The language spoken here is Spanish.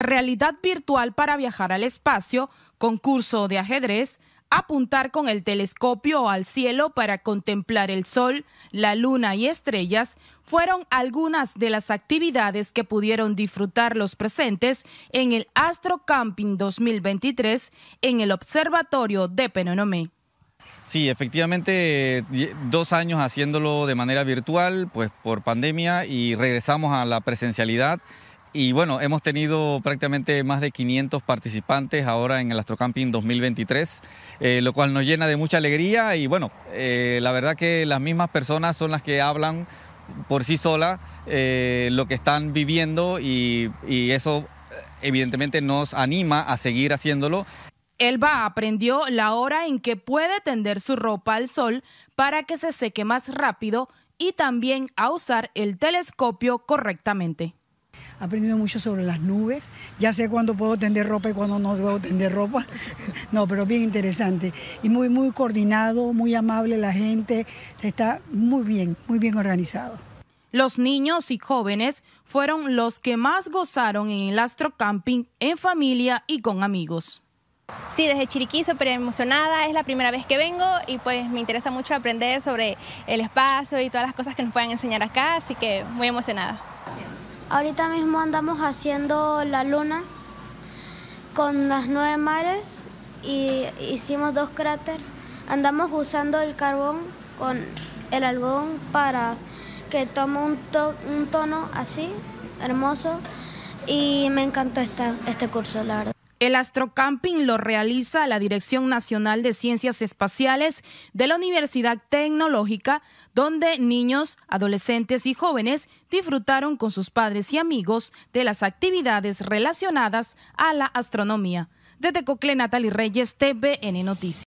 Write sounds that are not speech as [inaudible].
realidad virtual para viajar al espacio, concurso de ajedrez, apuntar con el telescopio al cielo para contemplar el sol, la luna y estrellas, fueron algunas de las actividades que pudieron disfrutar los presentes en el Astro Camping 2023 en el Observatorio de Penonomé. Sí, efectivamente, eh, dos años haciéndolo de manera virtual, pues por pandemia, y regresamos a la presencialidad y bueno, hemos tenido prácticamente más de 500 participantes ahora en el Astrocamping 2023, eh, lo cual nos llena de mucha alegría y bueno, eh, la verdad que las mismas personas son las que hablan por sí solas eh, lo que están viviendo y, y eso evidentemente nos anima a seguir haciéndolo. Elba aprendió la hora en que puede tender su ropa al sol para que se seque más rápido y también a usar el telescopio correctamente aprendido mucho sobre las nubes, ya sé cuándo puedo tender ropa y cuándo no puedo tender ropa, [laughs] no, pero bien interesante y muy, muy coordinado, muy amable la gente, está muy bien, muy bien organizado. Los niños y jóvenes fueron los que más gozaron en el Astro Camping en familia y con amigos. Sí, desde Chiriquí súper emocionada, es la primera vez que vengo y pues me interesa mucho aprender sobre el espacio y todas las cosas que nos puedan enseñar acá, así que muy emocionada. Ahorita mismo andamos haciendo la luna con las nueve mares y hicimos dos cráteres. Andamos usando el carbón con el algodón para que tome un, tono así, hermoso. Y me encantó este curso, la verdad. El astrocamping lo realiza la Dirección Nacional de Ciencias Espaciales de la Universidad Tecnológica, donde niños, adolescentes y jóvenes disfrutaron con sus padres y amigos de las actividades relacionadas a la astronomía. Desde Cocle, Natalie Reyes, TVN Noticias.